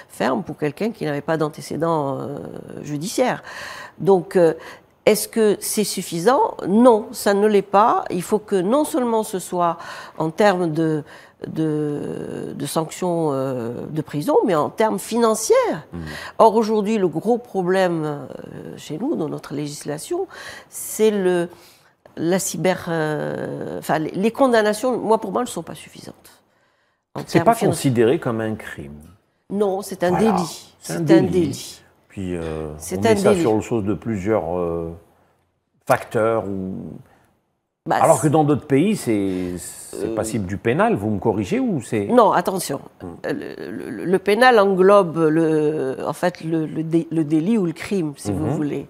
S1: ferme pour quelqu'un qui n'avait pas d'antécédent judiciaire. Donc, est-ce que c'est suffisant Non, ça ne l'est pas. Il faut que non seulement ce soit en termes de, de, sanctions euh, de prison, mais en termes financiers. Mmh. Or, aujourd'hui, le gros problème euh, chez nous, dans notre législation, c'est le, la cyber. Euh, enfin, les condamnations, moi, pour moi, ne sont pas suffisantes.
S2: C'est pas considéré comme un crime.
S1: Non, c'est un délit. C'est un délit.
S2: Puis euh, on met ça sur le sauce de plusieurs euh, facteurs. Bah, Alors que dans d'autres pays, c'est euh, passible du pénal. Vous me corrigez ou c'est Non, attention. Hmm.
S1: Le, pénal englobe le, en fait le, délit ou le crime, si vous mhm. voulez.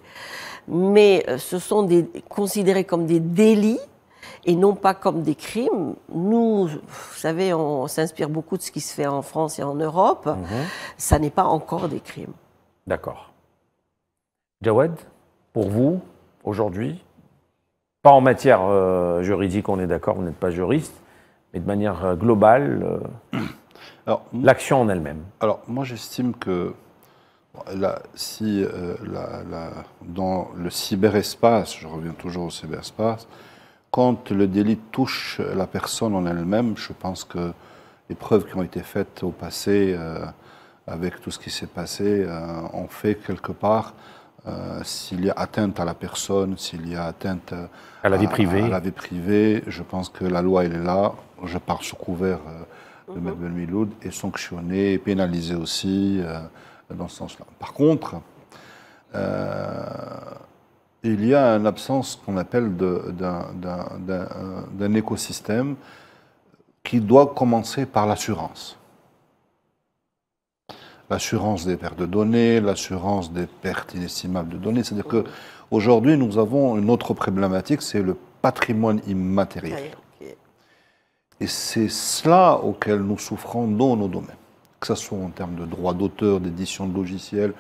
S1: Mais ce sont des, considérés comme des délits et non pas comme des crimes. Nous, vous savez, on, s'inspire beaucoup de ce qui se fait en France et en Europe. Mhm. Ça n'est pas encore des crimes.
S2: D'accord. Jawad, pour vous, aujourd'hui, pas en matière euh, juridique, on est d'accord, vous n'êtes pas juriste,
S3: mais de manière euh, globale, euh, l'action en elle-même. Alors, moi, j'estime que si dans le cyberespace, je reviens toujours au cyberespace, quand le délit touche la personne en elle-même, je pense que les preuves qui ont été faites au passé avec tout ce qui s'est passé, euh, on fait quelque part euh, s'il y a atteinte à la personne, s'il y a atteinte à la, vie privée. je pense que la loi elle est là. Je pars sous couvert euh, de mm Miloud et sanctionné, pénalisé aussi dans ce sens-là. Par contre, il y a une absence qu'on appelle d'un écosystème qui doit commencer par l'assurance l'assurance des pertes de données, l'assurance des pertes inestimables de données. C'est-à-dire qu'aujourd'hui, nous avons une autre problématique, c'est le patrimoine immatériel. Ah et c'est cela auquel nous souffrons dans nos domaines, que ce soit en termes de droits d'auteur, d'édition de logiciels,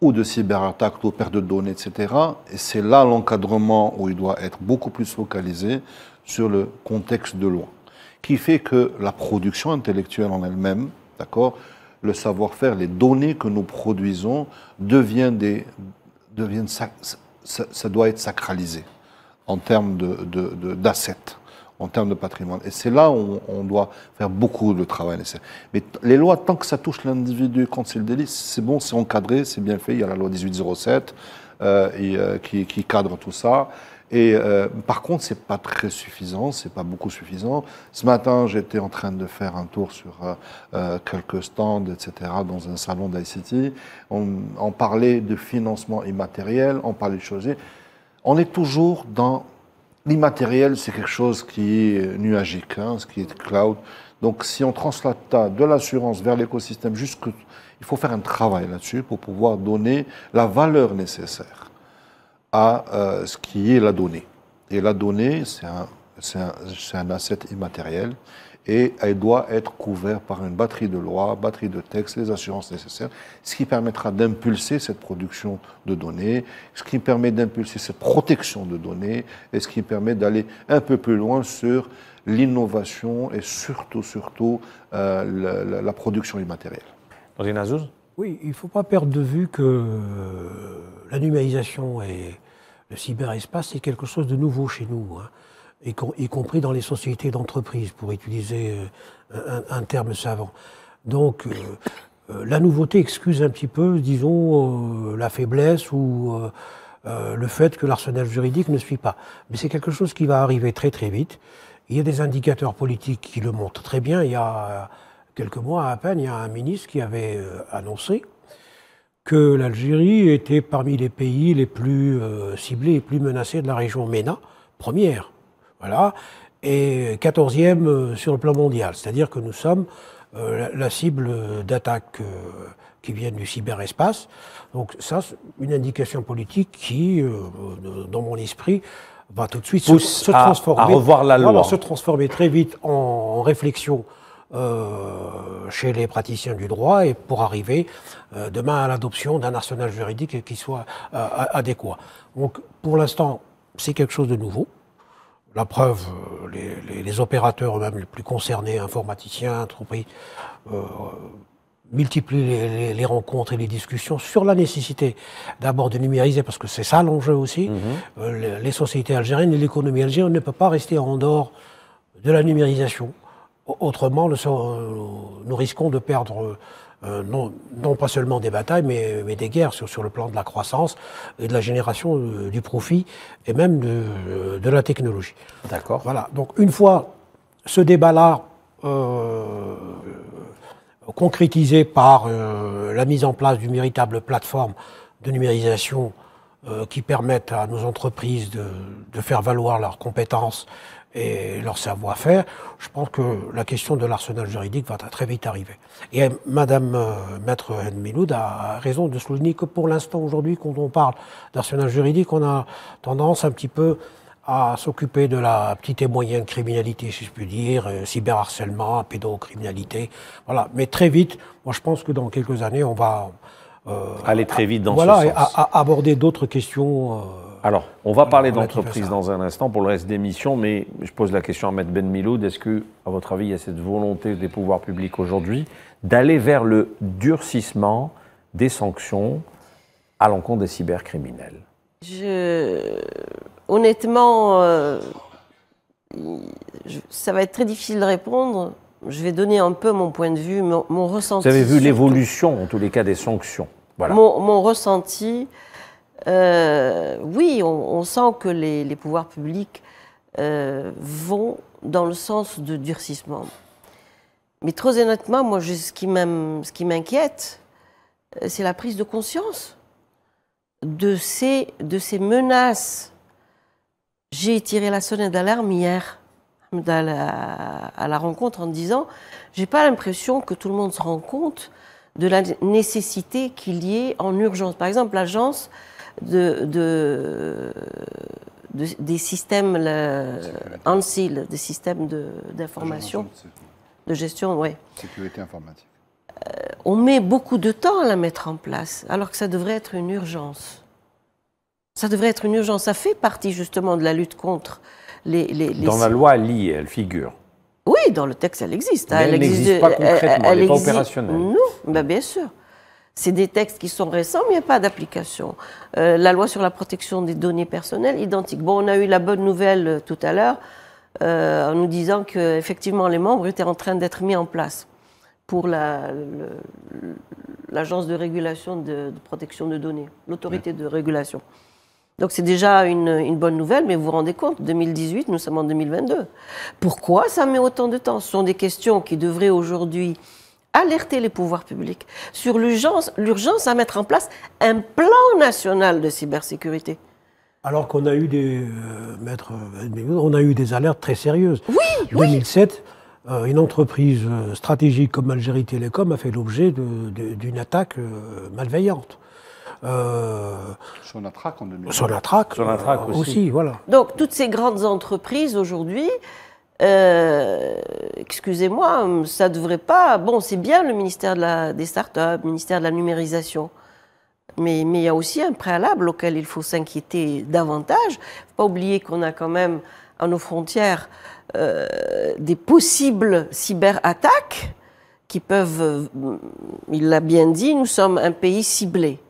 S3: ou de cyberattaques, ou pertes de données, etc. Et c'est là l'encadrement où il doit être beaucoup plus focalisé sur le contexte de loi, qui fait que la production intellectuelle en elle-même, d'accord, le savoir-faire, les données que nous produisons deviennent des. Deviennent, ça, doit être sacralisé en termes d'assets, de, de, en termes de patrimoine. Et c'est là où on doit faire beaucoup de travail nécessaire. Mais les lois, tant que ça touche l'individu, quand c'est le délit, c'est bon, c'est encadré, c'est bien fait. Il y a la loi 1807 euh, euh, qui cadre tout ça. Et euh, par contre, c'est pas très suffisant, c'est pas beaucoup suffisant. Ce matin, j'étais en train de faire un tour sur euh, euh, quelques stands, etc., dans un salon d'ICT. On, parlait de financement immatériel, on parlait de choses. On est toujours dans l'immatériel, c'est quelque chose qui est nuagique, hein, ce qui est cloud. Donc, si on translate de l'assurance vers l'écosystème, il faut faire un travail là-dessus pour pouvoir donner la valeur nécessaire à euh, ce qui est la donnée. Et la donnée, c'est un, un, asset immatériel et elle doit être couverte par une batterie de lois, batterie de textes, les assurances nécessaires, ce qui permettra d'impulser cette production de données, ce qui permet d'impulser cette protection de données et ce qui permet d'aller un peu plus loin sur l'innovation et surtout, surtout euh, la, production immatérielle.
S2: Dans une Azouz
S4: oui, il ne faut pas perdre de vue que euh, la numérisation et le cyberespace, c'est quelque chose de nouveau chez nous, hein, y, compris dans les sociétés d'entreprise, pour utiliser euh, un, terme savant. Donc, euh, la nouveauté excuse un petit peu, disons, la faiblesse ou le fait que l'arsenal juridique ne suit pas. Mais c'est quelque chose qui va arriver très très vite. Il y a des indicateurs politiques qui le montrent très bien. Il y a quelques mois à peine, il y a un ministre qui avait euh, annoncé que l'Algérie était parmi les pays les plus euh, ciblés et plus menacés de la région MENA, première, voilà, et quatorzième euh, sur le plan mondial. C'est-à-dire que nous sommes la cible d'attaques qui viennent du cyberespace. Donc ça, c'est une indication politique qui, dans mon esprit, va tout de suite se, transformer. À revoir la loi. se transformer très vite en réflexion euh, chez les praticiens du droit et pour arriver euh, demain à l'adoption d'un arsenal juridique qui soit euh, adéquat. Donc pour l'instant, c'est quelque chose de nouveau. La preuve, les, opérateurs même les plus concernés, informaticiens, entreprises, multiplient les, rencontres et les discussions sur la nécessité d'abord de numériser, parce que c'est ça l'enjeu aussi. Mm-hmm. les, sociétés algériennes et l'économie algérienne ne peut pas rester en dehors de la numérisation. Autrement, nous risquons de perdre euh, non, pas seulement des batailles, mais, des guerres sur, le plan de la croissance et de la génération euh, du profit et même euh, de, la technologie. D'accord. Voilà. Donc une fois ce débat-là concrétisé par la mise en place d'une véritable plateforme de numérisation qui permette à nos entreprises de faire valoir leurs compétences et leur savoir-faire, je pense que la question de l'arsenal juridique va très vite arriver. Et Madame euh, Maître Miloud a raison de souligner que pour l'instant, aujourd'hui, quand on parle d'arsenal juridique, on a tendance un petit peu à s'occuper de la petite et moyenne criminalité, si je puis dire, euh, cyberharcèlement, pédocriminalité. Voilà. Mais très vite, moi je pense que dans quelques années, on va... Euh, Aller très vite dans ce sens. Voilà, aborder d'autres questions euh,
S2: alors, on va parler d'entreprise dans un instant pour le reste des missions, mais je pose la question à Maître Ben Miloud. Est-ce que, à votre avis, il y a cette volonté des pouvoirs publics aujourd'hui d'aller vers le durcissement des sanctions à l'encontre des cybercriminels
S1: Honnêtement, euh, ça va être très difficile de répondre. Je vais donner un peu mon point de vue, mon, ressenti. Vous avez vu
S2: l'évolution, en tous les cas, des sanctions.
S1: mon ressenti, euh, oui, on, sent que les, pouvoirs publics euh, vont dans le sens de durcissement. Mais trop honnêtement, moi, ce qui m'inquiète, euh, c'est la prise de conscience de ces, menaces. J'ai tiré la sonnette d'alarme hier à la, à la, rencontre en disant j'ai pas l'impression que tout le monde se rend compte de la nécessité qu'il y ait en urgence. Par exemple, l'agence de, des systèmes, ANSIL, des systèmes d'information, de, gestion, oui.
S3: Sécurité informatique.
S1: Euh, on met beaucoup de temps à la mettre en place, alors que ça devrait être une urgence. Ça devrait être une urgence. Ça fait partie justement de la lutte contre les. Dans la
S2: loi, elle elle figure.
S1: Oui, dans le texte, elle existe. Hein. Mais elle n'existe pas concrètement, elle, est pas opérationnelle. Non, bah, bien sûr. C'est des textes qui sont récents, mais il n'y a pas d'application. Euh, la loi sur la protection des données personnelles, identique. Bon, on a eu la bonne nouvelle euh, tout à l'heure euh, en nous disant que effectivement les membres étaient en train d'être mis en place pour l'agence de régulation de, protection de données, l'autorité de régulation. Donc c'est déjà une, une, bonne nouvelle, mais vous vous rendez compte, 2018, nous sommes en 2022. Pourquoi ça met autant de temps Ce sont des questions qui devraient aujourd'hui alerter les pouvoirs publics sur l'urgence, l'urgence à mettre en place un plan national de cybersécurité.
S4: Alors qu'on a eu des euh, euh, on a eu des alertes très sérieuses. Oui, 2007, euh, une entreprise stratégique comme Algérie Télécom a fait l'objet d'une
S1: attaque malveillante. Sur en 2008. Sur aussi. aussi. voilà. Donc toutes ces grandes entreprises aujourd'hui euh, excusez-moi, ça devrait pas. Bon, c'est bien le ministère de la, des startups, le ministère de la numérisation, mais, il y a aussi un préalable auquel il faut s'inquiéter davantage. Faut pas oublier qu'on a quand même à nos frontières euh, des possibles cyberattaques qui peuvent. Euh, il l'a bien dit, nous sommes un pays ciblé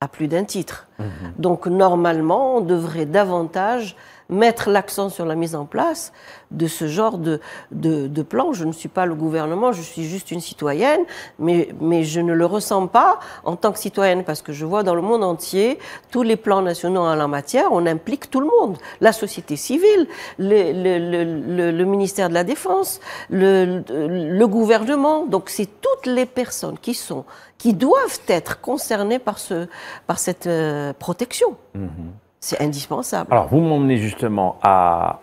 S1: à plus d'un titre. Mmh Donc normalement, on devrait davantage mettre l'accent sur la mise en place de ce genre de, de, de, plan. Je ne suis pas le gouvernement, je suis juste une citoyenne, mais, mais je ne le ressens pas en tant que citoyenne parce que je vois dans le monde entier tous les plans nationaux en la matière, on implique tout le monde, la société civile, le, le, le, le ministère de la Défense, le gouvernement. Donc c'est toutes les personnes qui sont qui doivent être concernées par, ce, par cette euh, protection. Mm-hmm. C'est indispensable.
S2: Alors, vous m'emmenez justement à,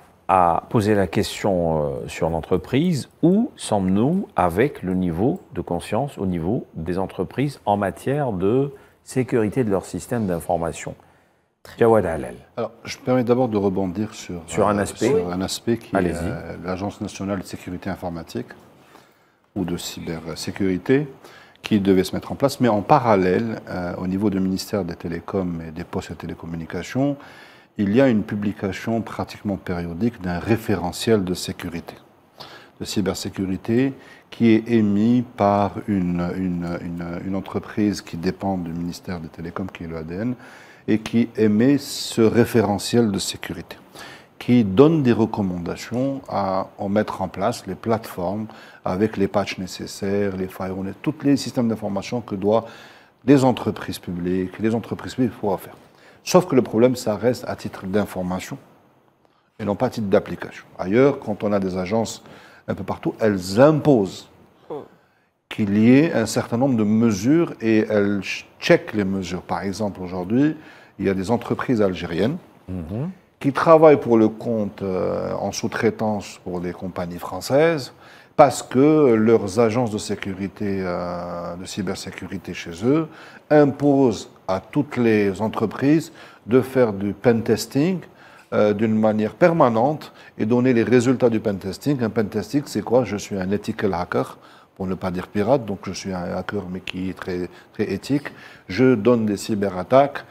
S2: poser la question euh, sur l'entreprise. Où sommes-nous avec le niveau de conscience au niveau des entreprises en matière de sécurité de leur système d'information Jawad
S3: Alors, je permets d'abord de rebondir sur, euh, un, aspect. qui est euh, l'Agence nationale de sécurité informatique ou de cybersécurité qui devait se mettre en place. Mais en parallèle, euh, au niveau du ministère des Télécoms et des Postes et Télécommunications, il y a une publication pratiquement périodique d'un référentiel de sécurité, de cybersécurité, qui est émis par une, une, une entreprise qui dépend du ministère des Télécoms, qui est l'ADN, et qui émet ce référentiel de sécurité qui donne des recommandations à mettre en place les plateformes avec les patchs nécessaires, les firewalls, tous les systèmes d'information que doivent les entreprises publiques, les entreprises publiques pour faire. Sauf que le problème, ça reste à titre d'information et non pas à titre d'application. Ailleurs, quand on a des agences un peu partout, elles imposent qu'il y ait un certain nombre de mesures et elles checkent les mesures. Par exemple, aujourd'hui, il y a des entreprises algériennes mhm qui travaillent pour le compte euh, en sous-traitance pour des compagnies françaises parce que leurs agences de sécurité, euh, de cybersécurité chez eux, imposent à toutes les entreprises de faire du pen testing euh, d'une manière permanente et donner les résultats du pen testing. Un pen testing, c'est quoi Je suis un ethical hacker pour ne pas dire pirate, donc je suis un hacker mais qui est très, très éthique. Je donne des cyberattaques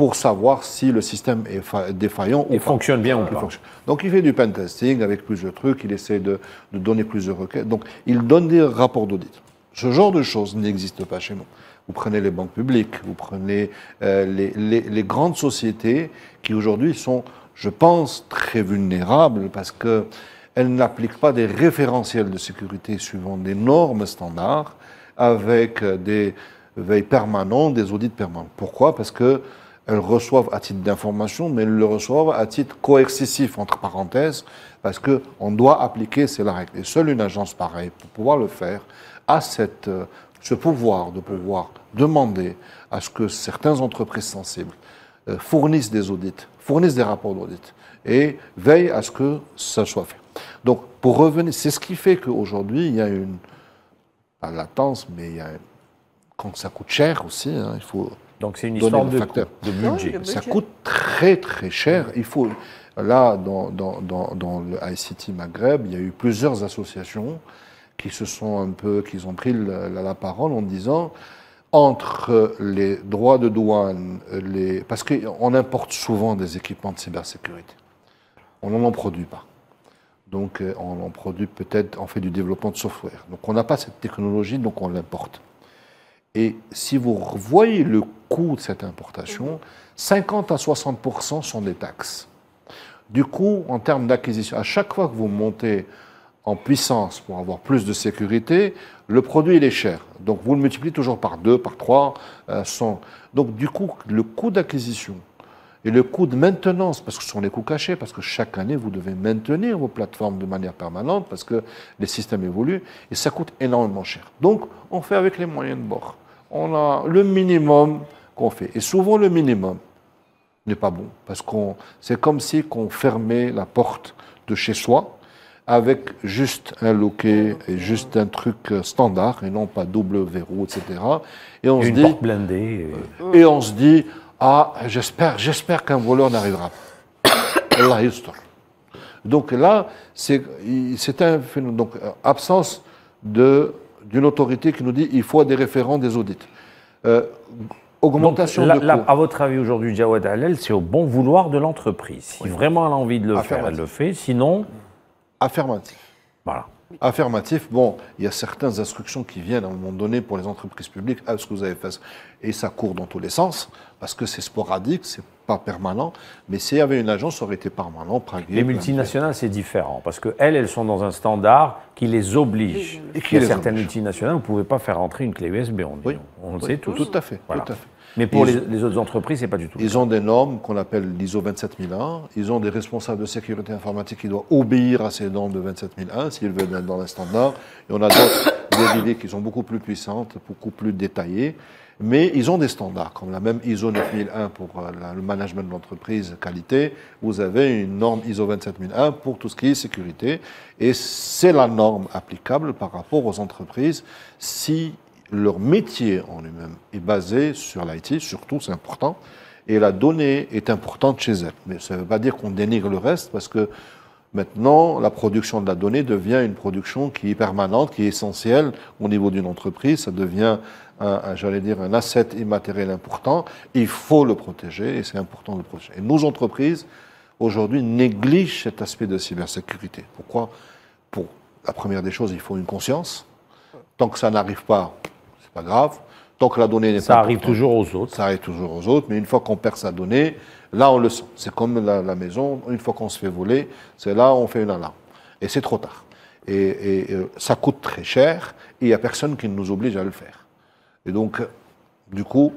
S3: pour savoir si le système est défaillant il ou fonctionne bien ou pas. Donc il fait du testing avec plusieurs trucs, il essaie de, de donner plusieurs requêtes. Donc il donne des rapports d'audit. Ce genre de choses n'existe pas chez nous. Vous prenez les banques publiques, vous prenez euh, les, grandes sociétés qui aujourd'hui sont, je pense, très vulnérables parce que elles n'appliquent pas des référentiels de sécurité suivant des normes standards avec euh, des veilles permanentes, des audits permanents. Pourquoi Parce que elles reçoivent à titre d'information, mais elles le reçoivent à titre coercitif, entre parenthèses, parce qu'on doit appliquer, c'est la règle. Et seule une agence pareille, pour pouvoir le faire, a cette, euh, ce pouvoir de pouvoir demander à ce que certaines entreprises sensibles euh, fournissent des audits, fournissent des rapports d'audit, et veillent à ce que ça soit fait. Donc, pour revenir, c'est ce qui fait qu'aujourd'hui, il y a une, pas latence, mais il y a, quand ça coûte cher aussi, hein, il faut donc c'est une histoire de, facteur. de budget. Ça coûte très très cher. Il faut là dans, dans, dans, dans, le ICT Maghreb, il y a eu plusieurs associations qui se sont un peu, qui ont pris la, parole en disant entre les droits de douane, les, parce qu'on importe souvent des équipements de cybersécurité. On n'en produit pas. Donc euh, on en produit peut-être, on fait du développement de software. Donc on n'a pas cette technologie, donc on l'importe. Et si vous voyez le coût de cette importation, 50 à 60 sont des taxes. Du coup, en termes d'acquisition, à chaque fois que vous montez en puissance pour avoir plus de sécurité, le produit il est cher. Donc vous le multipliez toujours par 2, par 3. Euh, Donc du coup, le coût d'acquisition et le coût de maintenance, parce que ce sont les coûts cachés, parce que chaque année, vous devez maintenir vos plateformes de manière permanente, parce que les systèmes évoluent, et ça coûte énormément cher. Donc, on fait avec les moyens de bord. On a le minimum fait. Et souvent, le minimum n'est pas bon, parce qu'on, c'est comme si qu'on fermait la porte de chez soi avec juste un loquet et juste un truc standard, et non pas double verrou, etc. Et on se dit... Porte euh. Euh, Et... on se dit, ah, j'espère, j'espère qu'un voleur n'arrivera pas. Donc là, c'est un phénomène. Donc, euh, absence de d'une autorité qui nous dit il faut des référents, des audits. Augmentation à votre avis aujourd'hui, Jawad Halel, c'est au bon vouloir de l'entreprise. Si vraiment elle a envie de le faire, elle le fait. Sinon. Affirmatif. Voilà. Affirmatif, bon, il y a certaines instructions qui viennent à un moment donné pour les entreprises publiques, à ce que vous avez fait, et ça court dans tous les sens, parce que c'est sporadique, c'est pas permanent, mais s'il y avait une agence, ça aurait été permanent. les multinationales, c'est différent, parce qu'elles, elles sont dans un
S2: standard qui les oblige. Et qui certaines multinationales, vous ne pouvez pas faire entrer une clé USB, on,
S3: on, le sait tous. Tout à fait, tout à fait. Mais pour les, autres entreprises, c'est pas du tout. Ils ont des normes qu'on appelle l'ISO 27001. Ils ont des responsables de sécurité informatique qui doivent obéir à ces normes de 27001 s'ils veulent être dans les standards. Et on a d'autres idées qui sont beaucoup plus puissantes, beaucoup plus détaillées. Mais ils ont des standards, comme la même ISO 9001 pour euh, le management de l'entreprise qualité. Vous avez une norme ISO 27001 pour tout ce qui est sécurité. Et c'est la norme applicable par rapport aux entreprises si leur métier en lui-même est basé sur l'IT, surtout c'est important, et la donnée est importante chez elles. Mais ça ne veut pas dire qu'on dénigre le reste, parce que maintenant, la production de la donnée devient une production qui est permanente, qui est essentielle au niveau d'une entreprise, ça devient, un, j'allais dire, un asset immatériel important, il faut le protéger, et c'est important de le protéger. Et nos entreprises, aujourd'hui, négligent cet aspect de cybersécurité. Pourquoi Pour la première des choses, il faut une conscience. Tant que ça n'arrive pas, pas grave. tant que la donnée n'est Ça arrive toujours aux autres. Ça arrive toujours aux autres, mais une fois qu'on perd sa donnée, là on le sent. C'est comme la, maison, une fois qu'on se fait voler, c'est là on fait une alarme. Et c'est trop tard. Et, euh, ça coûte très cher, et il n'y a personne qui nous oblige à le faire. Et donc, euh, du coup,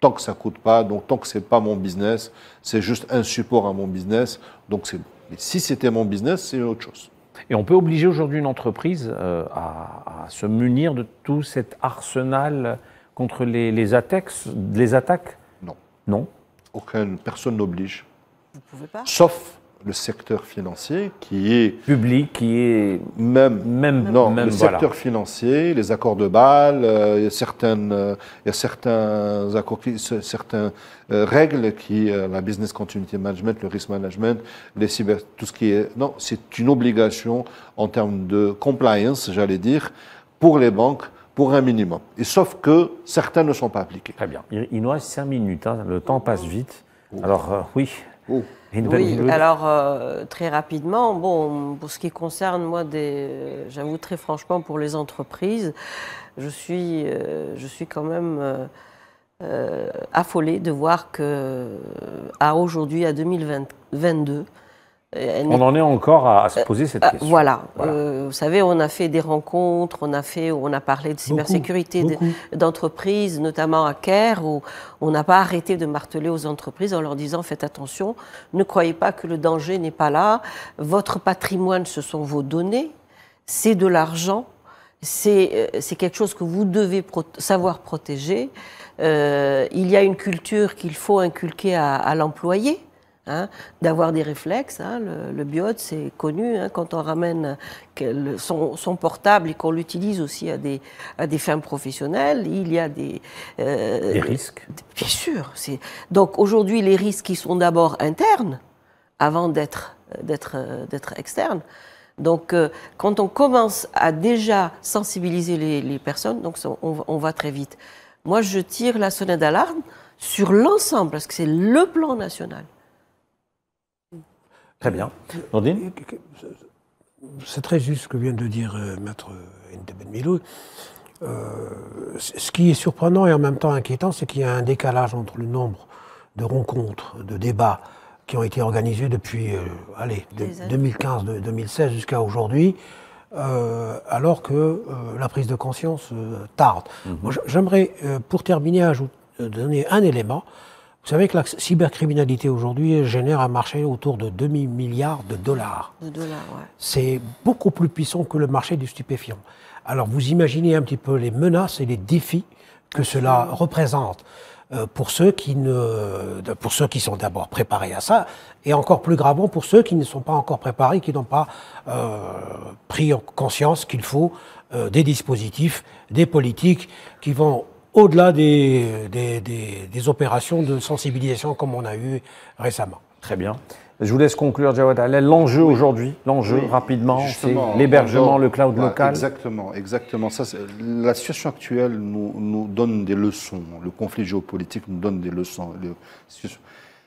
S3: tant que ça coûte pas, donc tant que c'est pas mon business, c'est juste un support à mon business, donc c'est bon. Mais si c'était mon business, c'est autre chose. Et on peut obliger aujourd'hui une entreprise euh, à, se munir de tout cet arsenal contre les, attaques, les attaques Non. Non. Aucune personne n'oblige. Vous pouvez pas Sauf le secteur financier qui est public, qui est même même non le secteur financier, les accords de Bâle, euh, il y a certaines euh, il y a certains accords, certains euh, règles qui la business continuity management, le risk management, les cyber, tout ce qui est non c'est une obligation en termes de compliance, j'allais dire, pour les banques pour un minimum. Et sauf que certains ne sont pas appliqués. Très bien. Il, nous reste cinq minutes. Hein. Le temps passe vite. Oh. Alors oui,
S2: oui, alors
S1: euh, très rapidement, bon, pour ce qui concerne moi, des, euh, j'avoue très franchement, pour les entreprises, je suis, euh, je suis quand même affolée de voir que à aujourd'hui, à 2022, euh, on en est encore à, se euh, poser cette euh, question. Voilà. vous savez, on a fait des rencontres, on a, fait, on a parlé de cybersécurité d'entreprises, notamment à Caire, où on n'a pas arrêté de marteler aux entreprises en leur disant faites attention, ne croyez pas que le danger n'est pas là. Votre patrimoine, ce sont vos données, c'est de l'argent, c'est quelque chose que vous devez savoir protéger. Euh, il y a une culture qu'il faut inculquer à, à l'employé Hein, d'avoir des réflexes. Hein. le, le, biote, c'est connu, hein, quand on ramène son, portable et qu'on l'utilise aussi à des, à fins professionnelles, il y a des... Euh, des risques. Bien sûr. Donc aujourd'hui, les risques, qui sont d'abord internes, avant d'être externes. Donc, euh, quand on commence à déjà sensibiliser les, personnes, donc on, on va très vite. Moi, je tire la sonnette d'alarme sur l'ensemble, parce que c'est le plan national.
S2: Très bien. Euh, euh,
S4: c'est très juste ce que vient de dire euh, Maître Milou. Euh, ce qui est surprenant et en même temps inquiétant, c'est qu'il y a un décalage entre le nombre de rencontres, de débats qui ont été organisés depuis 2015-2016 jusqu'à aujourd'hui, alors que la prise de conscience tarde. Mm-hmm. J'aimerais, pour terminer, ajouter, donner un élément. Vous savez que la cybercriminalité aujourd'hui génère un marché autour de demi-milliard de dollars.
S1: De dollars, ouais.
S4: C'est beaucoup plus puissant que le marché du stupéfiant. Alors vous imaginez un petit peu les menaces et les défis que cela représente euh, pour ceux qui ne, pour ceux qui sont d'abord préparés à ça, et encore plus gravement pour ceux qui ne sont pas encore préparés, qui n'ont pas euh, pris conscience qu'il faut euh, des dispositifs, des politiques qui vont au-delà des, des, opérations de sensibilisation comme on a eu récemment.
S2: Très bien. Je vous laisse conclure, Jawad L'enjeu aujourd'hui, l'enjeu rapidement, c'est l'hébergement, le cloud bah, local.
S3: Exactement, exactement. Ça, la situation actuelle nous, nous, donne des leçons. Le conflit géopolitique nous donne des leçons.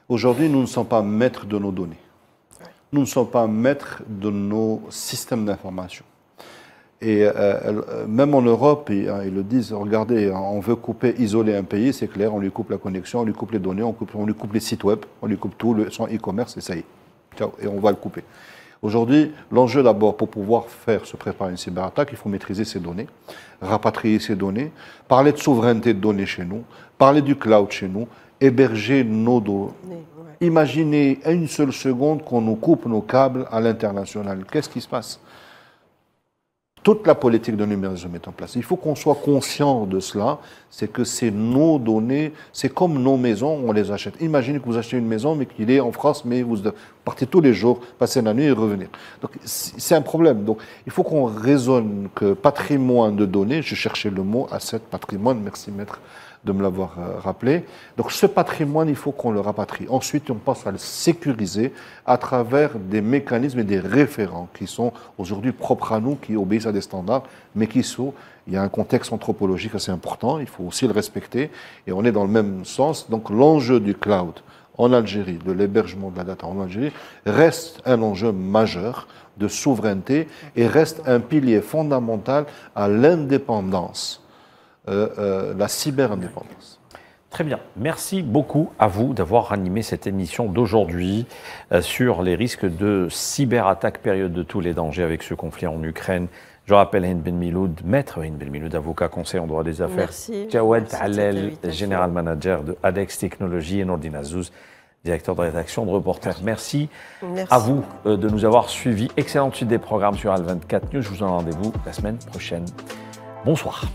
S3: aujourd'hui, nous ne sommes pas maîtres de nos données. Nous ne sommes pas maîtres de nos systèmes d'information. Et euh, euh, même en Europe, hein, ils, le disent, regardez, hein, on veut couper, isoler un pays, c'est clair, on lui coupe la connexion, on lui coupe les données, on, coupe, on lui coupe les sites web, on lui coupe tout, le, son e-commerce, et ça y est. et on va le couper. Aujourd'hui, l'enjeu d'abord pour pouvoir faire se préparer une cyberattaque, il faut maîtriser ces données, rapatrier ces données, parler de souveraineté de données chez nous, parler du cloud chez nous, héberger nos données. Imaginez une seule seconde qu'on nous coupe nos câbles à l'international. Qu'est-ce qui se passe toute la politique de numérisation est en place. Il faut qu'on soit conscient de cela, c'est que c'est nos données, c'est comme nos maisons, on les achète. Imaginez que vous achetez une maison, mais qu'il est en France, mais vous partez tous les jours, passez la nuit et revenir. Donc c'est un problème. Donc il faut qu'on raisonne que patrimoine de données, je cherchais le mot, asset, patrimoine, merci maître de me l'avoir euh, rappelé. Donc ce patrimoine, il faut qu'on le rapatrie. Ensuite, on passe à le sécuriser à travers des mécanismes et des référents qui sont aujourd'hui propres à nous, qui obéissent à des standards, mais qui sont... Il y a un contexte anthropologique assez important, il faut aussi le respecter, et on est dans le même sens. Donc l'enjeu du cloud en Algérie, de l'hébergement de la data en Algérie, reste un enjeu majeur de souveraineté et reste un pilier fondamental à l'indépendance euh, euh, la cyberindépendance. Très bien. Merci beaucoup à vous d'avoir animé cette émission d'aujourd'hui
S2: euh, sur les risques de cyberattaque, période de tous les dangers avec ce conflit en Ukraine. Je rappelle Hind Ben Miloud, maître Hind Ben Miloud, avocat conseil en droit des affaires. Merci. Jawed Halel, général manager de Adex Technologies et Nordina directeur de rédaction de Reporters. Merci, à vous de nous avoir suivis. Excellente suite des programmes sur Al24 News. Je vous en rendez-vous la semaine prochaine. Bonsoir.